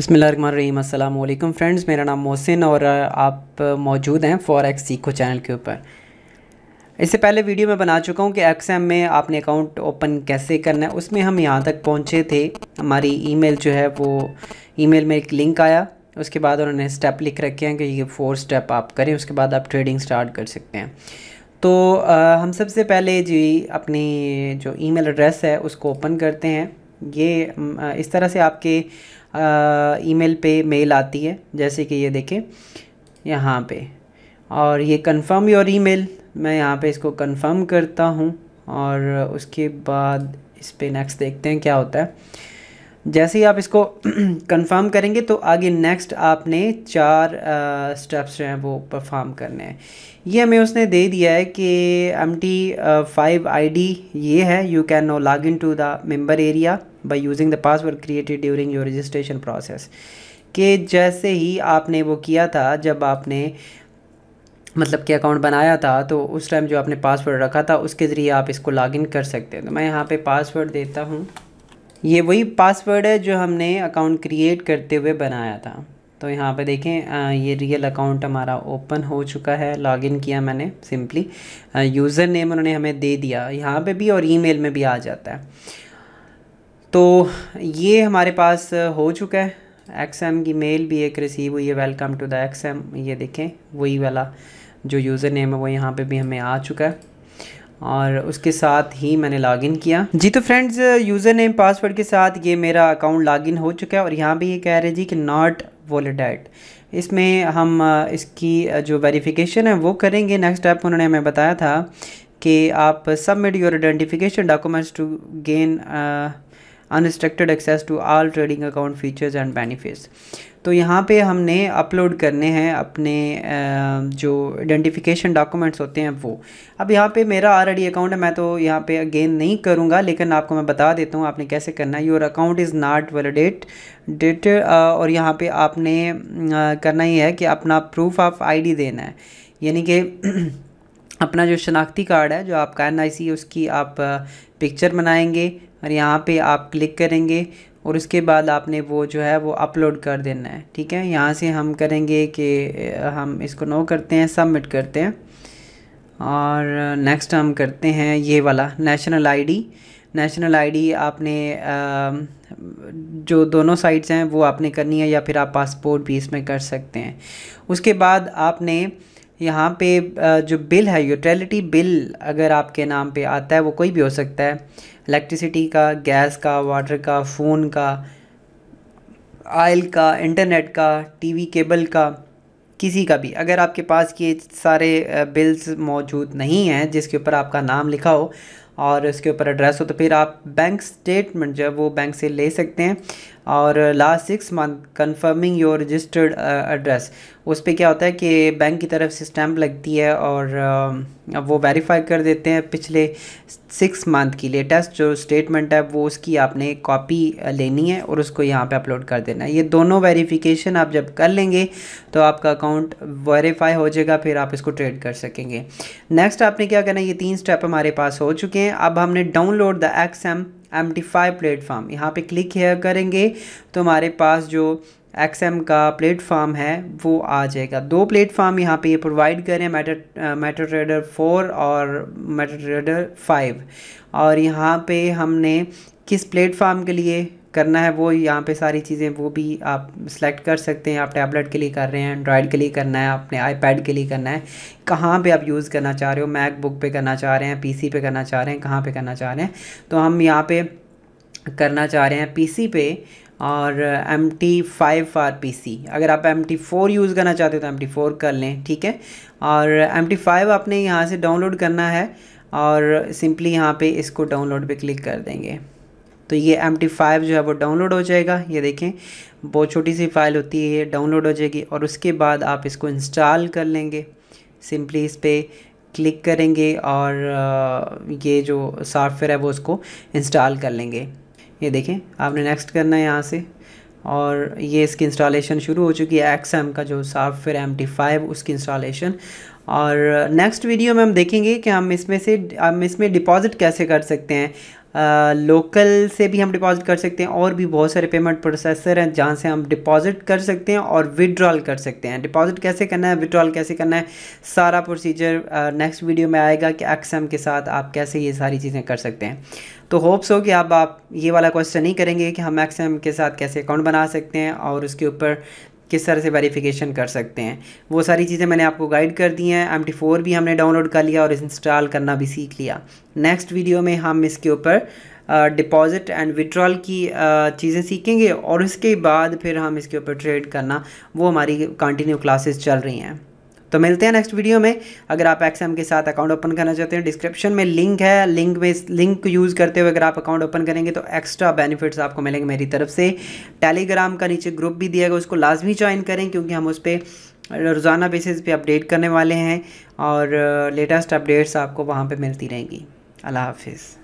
बसमिल वालेकुम फ्रेंड्स मेरा नाम मोहसिन और आप मौजूद हैं फॉर एक्स सीखो चैनल के ऊपर इससे पहले वीडियो में बना चुका हूं कि एक्सएम में आपने अकाउंट ओपन कैसे करना है उसमें हम यहां तक पहुंचे थे हमारी ईमेल जो है वो ईमेल में एक लिंक आया उसके बाद उन्होंने स्टेप लिख रखे हैं कि ये फोर स्टेप आप करें उसके बाद आप ट्रेडिंग स्टार्ट कर सकते हैं तो आ, हम सबसे पहले जी अपनी जो मेल एड्रेस है उसको ओपन करते हैं ये इस तरह से आपके ईमेल पे मेल आती है जैसे कि ये देखें यहाँ पे और ये कंफर्म योर ईमेल मैं यहाँ पे इसको कंफर्म करता हूँ और उसके बाद इस पर नेक्स्ट देखते हैं क्या होता है जैसे ही आप इसको कंफर्म करेंगे तो आगे नेक्स्ट आपने चार स्टेप्स जो हैं वो परफॉर्म करने हैं ये हमें उसने दे दिया है कि M T five I D ये है you can now log in to the member area by using the password created during your registration process के जैसे ही आपने वो किया था जब आपने मतलब कि अकाउंट बनाया था तो उस टाइम जो आपने पासवर्ड रखा था उसके ज़रिए आप इसको लॉगिन कर सकते हैं तो मैं यहाँ पे पासवर्ड देता हूँ ये वही पासवर्ड है जो हमने अकाउंट क्रिएट करते हुए बनाया था तो यहाँ पे देखें ये रियल अकाउंट हमारा ओपन हो चुका है लॉगिन किया मैंने सिंपली यूज़र नेम उन्होंने हमें दे दिया यहाँ पर भी और ई में भी आ जाता है तो ये हमारे पास हो चुका है एक्सएम की मेल भी एक रिसीव हुई है वेलकम टू द एक्सएम ये देखें वही वाला जो यूज़र नेम है वो यहाँ पे भी हमें आ चुका है और उसके साथ ही मैंने लॉगिन किया जी तो फ्रेंड्स यूज़र नेम पासवर्ड के साथ ये मेरा अकाउंट लॉगिन हो चुका है और यहाँ भी ये कह रहे जी कि नॉट वॉलेडाइट इसमें हम इसकी जो वेरिफिकेशन है वो करेंगे नेक्स्ट स्टेप उन्होंने हमें बताया था कि आप submit your identification documents to gain unrestricted access to all trading account features and benefits तो यहाँ पे हमने अपलोड करने हैं अपने जो आइडेंटिफिकेशन डॉक्यूमेंट्स होते हैं वो अब यहाँ पे मेरा ऑलरेडी अकाउंट है मैं तो यहाँ पे अगेन नहीं करूँगा लेकिन आपको मैं बता देता हूँ आपने कैसे करना है your account is not validated और यहाँ पे आपने करना ही है कि अपना प्रूफ ऑफ आईडी देना है यानी कि अपना जो शनाख्ती कार्ड है जो आपका एन आई सी है उसकी आप पिक्चर बनाएंगे और यहाँ पे आप क्लिक करेंगे और उसके बाद आपने वो जो है वो अपलोड कर देना है ठीक है यहाँ से हम करेंगे कि हम इसको नो करते हैं सबमिट करते हैं और नेक्स्ट हम करते हैं ये वाला नेशनल आईडी नेशनल आईडी आपने जो दोनों साइड्स हैं वो आपने करनी है या फिर आप पासपोर्ट भी इसमें कर सकते हैं उसके बाद आपने यहाँ पे जो बिल है यूटिलिटी बिल अगर आपके नाम पे आता है वो कोई भी हो सकता है इलेक्ट्रिसिटी का गैस का वाटर का फ़ोन का आयल का इंटरनेट का टीवी केबल का किसी का भी अगर आपके पास ये सारे बिल्स मौजूद नहीं हैं जिसके ऊपर आपका नाम लिखा हो और उसके ऊपर एड्रेस हो तो फिर आप बैंक स्टेटमेंट जो है वो बैंक से ले सकते हैं और last six month confirming your registered address उस पर क्या होता है कि बैंक की तरफ से स्टैम्प लगती है और uh, वो वेरीफाई कर देते हैं पिछले सिक्स मंथ की लेटेस्ट जो स्टेटमेंट है वो उसकी आपने कॉपी uh, लेनी है और उसको यहाँ पे अपलोड कर देना है ये दोनों वेरिफिकेशन आप जब कर लेंगे तो आपका अकाउंट वेरीफाई हो जाएगा फिर आप इसको ट्रेड कर सकेंगे नेक्स्ट आपने क्या करना है ये तीन स्टेप हमारे पास हो चुके हैं अब हमने download the X M five platform यहाँ पे क्लिक हेयर करेंगे तो हमारे पास जो एक्सएम का प्लेटफार्म है वो आ जाएगा दो प्लेटफार्म यहाँ पे ये प्रोवाइड करें मेटर मेटर ट्रेडर फोर और मेटर ट्रेडर फाइव और यहाँ पे हमने किस प्लेटफार्म के लिए करना है वो यहाँ पे सारी चीज़ें वो भी आप सेलेक्ट कर सकते हैं आप टैबलेट के लिए कर रहे हैं एंड्रॉयड के लिए करना है आपने आईपैड के लिए करना है कहाँ पे आप यूज़ करना चाह रहे हो मैकबुक पे करना चाह रहे हैं पीसी पे करना चाह रहे हैं कहाँ पे करना चाह रहे हैं तो हम यहाँ पे करना चाह रहे हैं पीसी पे और M T five for P C अगर आप एम टी फ़ोर यूज़ करना चाहते हो तो एम टी फ़ोर कर लें ठीक है और एम टी फाइव आपने यहाँ से डाउनलोड करना है और सिंपली यहाँ पे इसको डाउनलोड पे क्लिक कर देंगे तो ये एम फाइव जो है वो डाउनलोड हो जाएगा ये देखें बहुत छोटी सी फाइल होती है ये डाउनलोड हो जाएगी और उसके बाद आप इसको इंस्टॉल कर लेंगे सिंपली इस पर क्लिक करेंगे और ये जो सॉफ्टवेयर है वो उसको इंस्टॉल कर लेंगे ये देखें आपने नेक्स्ट करना है यहाँ से और ये इसकी इंस्टॉलेशन शुरू हो चुकी है एक्स का जो सॉफ्टवेयर एम टी फाइव उसकी इंस्टॉलेशन और नेक्स्ट वीडियो में हम देखेंगे कि हम इसमें से हम इसमें डिपॉज़िट कैसे कर सकते हैं लोकल से भी हम डिपॉजिट कर सकते हैं और भी बहुत सारे पेमेंट प्रोसेसर हैं जहाँ से हम डिपॉजिट कर सकते हैं और विड्रॉल कर सकते हैं डिपॉजिट कैसे करना है विड्रॉल कैसे करना है सारा प्रोसीजर नेक्स्ट वीडियो में आएगा कि एक्सएम के साथ आप कैसे ये सारी चीज़ें कर सकते हैं तो होप्स हो कि अब आप ये वाला क्वेश्चन नहीं करेंगे कि हम एक्सएम के साथ कैसे अकाउंट बना सकते हैं और उसके ऊपर किस तरह से वेरिफिकेशन कर सकते हैं वो सारी चीज़ें मैंने आपको गाइड कर दी हैं एम फोर भी हमने डाउनलोड कर लिया और इंस्टॉल करना भी सीख लिया नेक्स्ट वीडियो में हम इसके ऊपर डिपॉजिट एंड विड्रॉल की uh, चीज़ें सीखेंगे और उसके बाद फिर हम इसके ऊपर ट्रेड करना वो हमारी कंटिन्यू क्लासेस चल रही हैं तो मिलते हैं नेक्स्ट वीडियो में अगर आप एक्सएम के साथ अकाउंट ओपन करना चाहते हैं डिस्क्रिप्शन में लिंक है लिंक में लिंक यूज़ करते हुए अगर आप अकाउंट ओपन करेंगे तो एक्स्ट्रा बेनिफिट्स आपको मिलेंगे मेरी तरफ से टेलीग्राम का नीचे ग्रुप भी दिया गया उसको लाजमी ज्वाइन करें क्योंकि हम उस पर रोज़ाना बेसिस पे अपडेट करने वाले हैं और लेटेस्ट अपडेट्स आपको वहाँ पर मिलती रहेंगी अल्लाह हाफिज़